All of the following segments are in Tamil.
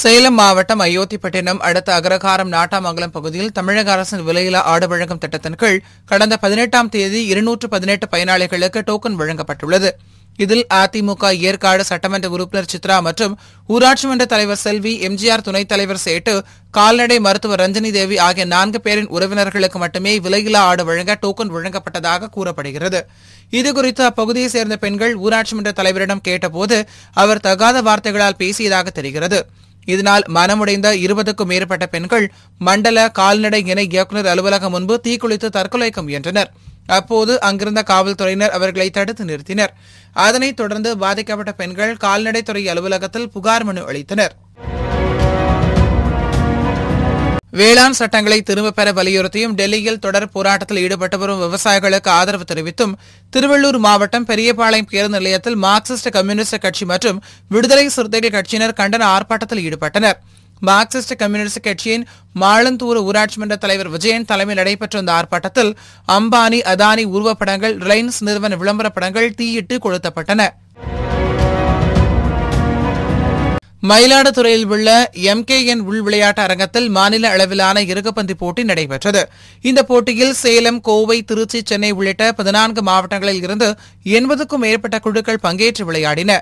சேலம் மாவட்டம் அயோத்திப்பட்டினம் அடுத்த அகரகாரம் நாட்டாமங்கலம் பகுதியில் தமிழக அரசின் விலையில்லா ஆடு வழங்கும் திட்டத்தின் கீழ் கடந்த பதினெட்டாம் தேதி இருநூற்று பதினெட்டு பயனாளிகளுக்கு டோக்கன் வழங்கப்பட்டுள்ளது இதில் அதிமுக ஏற்காடு சட்டமன்ற உறுப்பினர் சித்ரா மற்றும் ஊராட்சி மன்ற தலைவர் செல்வி எம்ஜிஆர் துணைத் தலைவர் சேட்டு கால்நடை மருத்துவர் ரஞ்சனி தேவி ஆகிய நான்கு பேரின் உறவினர்களுக்கு மட்டுமே விலையில்லா ஆடு வழங்க டோக்கன் வழங்கப்பட்டதாக கூறப்படுகிறது இதுகுறித்து அப்பகுதியைச் சேர்ந்த பெண்கள் ஊராட்சி மன்ற தலைவரிடம் கேட்டபோது அவர் தகாத வார்த்தைகளால் பேசியதாக தெரிகிறது இதனால் மனமுடைந்த இருபதுக்கும் மேற்பட்ட பெண்கள் மண்டல கால்நடை இணை இயக்குநர் அலுவலகம் முன்பு தீக்குளித்து தற்கொலைக்கு முயன்றனர் அப்போது அங்கிருந்த காவல்துறையினர் அவர்களை தடுத்து நிறுத்தினர் அதனைத் தொடர்ந்து பாதிக்கப்பட்ட பெண்கள் கால்நடைத்துறை அலுவலகத்தில் புகார் மனு அளித்தனா் வேளாண் சட்டங்களை திரும்பப் பெற வலியுறுத்தியும் டெல்லியில் தொடர் போராட்டத்தில் ஈடுபட்டு வரும் விவசாயிகளுக்கு ஆதரவு தெரிவித்தும் திருவள்ளூர் மாவட்டம் பெரியபாளையம் பேருந்து நிலையத்தில் மார்க்சிஸ்ட் கம்யூனிஸ்ட் கட்சி மற்றும் விடுதலை சிறுத்தைகள் கட்சியினர் கண்டன ஆர்ப்பாட்டத்தில் ஈடுபட்டனர் மார்க்சிஸ்ட் கம்யூனிஸ்ட் கட்சியின் மாலந்தூர் ஊராட்சி மன்ற தலைவர் விஜயன் தலைமையில் நடைபெற்ற இந்த ஆர்ப்பாட்டத்தில் அம்பானி அதானி உருவப்படங்கள் ரிலையன்ஸ் நிறுவன விளம்பர படங்கள் தீயிட்டு கொளுத்தப்பட்டன மயிலாடுதுறையில் உள்ள எம் கே என் உள் விளையாட்டு அரங்கத்தில் மாநில அளவிலான இறகுப்பந்து போட்டி நடைபெற்றது இந்த போட்டியில் சேலம் கோவை திருச்சி சென்னை உள்ளிட்ட பதினான்கு மாவட்டங்களில் இருந்து எண்பதுக்கும் மேற்பட்ட குழுக்கள் பங்கேற்று விளையாடின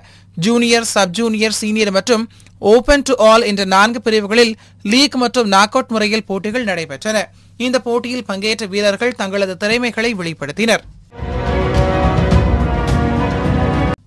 ஜூனியர் சப் ஜூனியர் சீனியர் மற்றும் ஓபன் டு ஆல் என்ற நான்கு பிரிவுகளில் லீக் மற்றும் நாக் அவுட் முறையில் போட்டிகள் நடைபெற்றன இந்த போட்டியில் பங்கேற்ற வீரர்கள் தங்களது திறமைகளை வெளிப்படுத்தினா்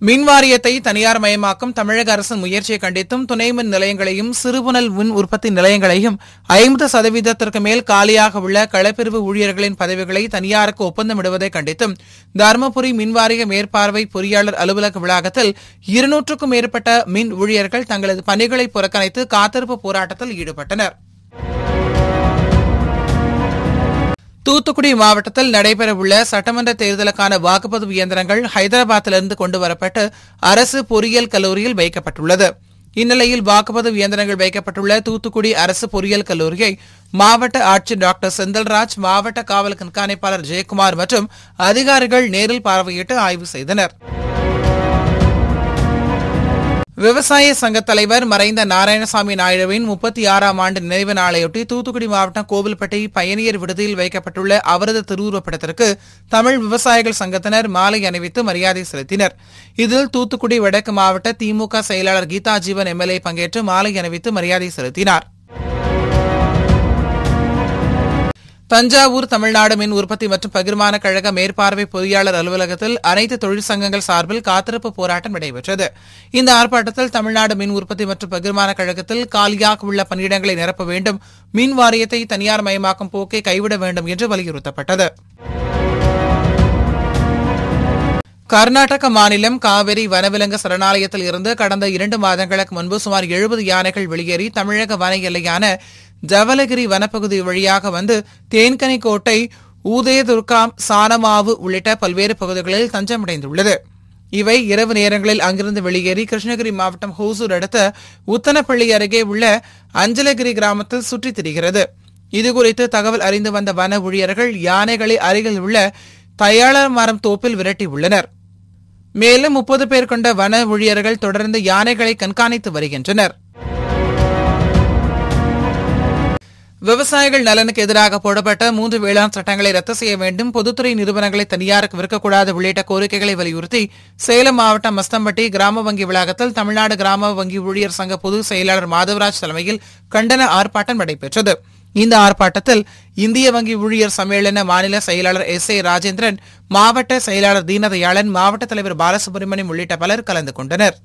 மின்வாரியத்தை தனியார் மயமாக்கும் தமிழக அரசின் முயற்சியை கண்டித்தும் துணை மின் நிலையங்களையும் சிறுபுனல் மின் உற்பத்தி நிலையங்களையும் ஐம்பது சதவீதத்திற்கு மேல் காலியாக உள்ள களப்பிரிவு ஊழியர்களின் பதவிகளை தனியாருக்கு ஒப்பந்தமிடுவதை கண்டித்தும் தருமபுரி மின்வாரிய மேற்பார்வை பொறியாளர் அலுவலக வளாகத்தில் இருநூற்றுக்கும் மேற்பட்ட மின் ஊழியர்கள் தங்களது பணிகளை புறக்கணித்து காத்திருப்பு போராட்டத்தில் ஈடுபட்டனா் தூத்துக்குடி மாவட்டத்தில் நடைபெறவுள்ள சட்டமன்ற தேர்தலுக்கான வாக்குப்பதிவு இயந்திரங்கள் ஹைதராபாத்திலிருந்து கொண்டுவரப்பட்டு அரசு பொறியியல் கல்லூரியில் வைக்கப்பட்டுள்ளது இந்நிலையில் வாக்குப்பதிவு இயந்திரங்கள் வைக்கப்பட்டுள்ள தூத்துக்குடி அரசு பொறியியல் கல்லூரியை மாவட்ட ஆட்சியர் டாக்டர் செந்தில்ராஜ் மாவட்ட காவல் கண்காணிப்பாளர் ஜெயக்குமார் மற்றும் அதிகாரிகள் நேரில் பார்வையிட்டு ஆய்வு செய்தனா் விவசாய சங்க தலைவர் மறைந்த நாராயணசாமி நாயுடுவின் முப்பத்தி ஆறாம் ஆண்டு நினைவு நாளையொட்டி தூத்துக்குடி மாவட்டம் கோவில்பட்டி பயணியர் விடுதியில் வைக்கப்பட்டுள்ள அவரது திருவுருவப்படத்திற்கு தமிழ் விவசாயிகள் சங்கத்தினர் மாலை அணிவித்து மரியாதை செலுத்தினர் இதில் தூத்துக்குடி வடக்கு மாவட்ட திமுக செயலாளர் கீதாஜீவன் எம்எல்ஏ பங்கேற்று மாலை அணிவித்து மரியாதை செலுத்தினாா் தஞ்சாவூர் தமிழ்நாடு மின் உற்பத்தி மற்றும் பகிர்மான கழக மேற்பார்வை பொறியாளர் அலுவலகத்தில் அனைத்து தொழிற்சங்கங்கள் சார்பில் காத்திருப்பு போராட்டம் நடைபெற்றது இந்த ஆர்ப்பாட்டத்தில் தமிழ்நாடு மின் உற்பத்தி மற்றும் பகிர்மான கழகத்தில் காலியாக உள்ள பணியிடங்களை நிரப்ப வேண்டும் மின் வாரியத்தை தனியார் மயமாக்கும் போக்கை கைவிட வேண்டும் என்று வலியுறுத்தப்பட்டது கர்நாடக மாநிலம் காவிரி வனவிலங்கு சரணாலயத்தில் இருந்து கடந்த இரண்டு மாதங்களுக்கு முன்பு சுமார் எழுபது யானைகள் வெளியேறி தமிழக வன எல்லையான ஜவலகிரி வனப்பகுதி வழியாக வந்து தேன்கனி கோட்டை ஊதேதுர்கா சானமாவு உள்ளிட்ட பல்வேறு பகுதிகளில் தஞ்சமடைந்துள்ளது இவை இரவு நேரங்களில் அங்கிருந்து வெளியேறி கிருஷ்ணகிரி மாவட்டம் ஹோசூர் அடுத்த உத்தனப்பள்ளி அருகே உள்ள அஞ்சலகிரி கிராமத்தில் சுற்றித் திரிகிறது இதுகுறித்து தகவல் அறிந்து வந்த வன ஊழியர்கள் யானைகளை அருகில் உள்ள தயாளர் மரம் தோப்பில் விரட்டியுள்ளனர் மேலும் முப்பது பேர் கொண்ட வன ஊழியர்கள் தொடர்ந்து யானைகளை கண்காணித்து வருகின்றனர் விவசாயிகள் நலனுக்கு எதிராக போடப்பட்ட மூன்று வேளாண் சட்டங்களை ரத்து செய்ய வேண்டும் பொதுத்துறை நிறுவனங்களை தனியாருக்கு விற்கக்கூடாது உள்ளிட்ட கோரிக்கைகளை வலியுறுத்தி சேலம் மாவட்டம் மஸ்தம்பட்டி கிராம வங்கி வளாகத்தில் தமிழ்நாடு கிராம வங்கி ஊழியர் சங்க பொதுச் செயலாளர் மாதவராஜ் தலைமையில் கண்டன ஆர்ப்பாட்டம் நடைபெற்றது இந்த ஆர்ப்பாட்டத்தில் இந்திய வங்கி ஊழியர் சம்மேளன மாநில செயலாளர் எஸ் ஏ ராஜேந்திரன் மாவட்ட செயலாளர் தீனதயாளன் மாவட்ட தலைவர் பாலசுப்ரமணியம் உள்ளிட்ட பலர் கலந்து கொண்டனா்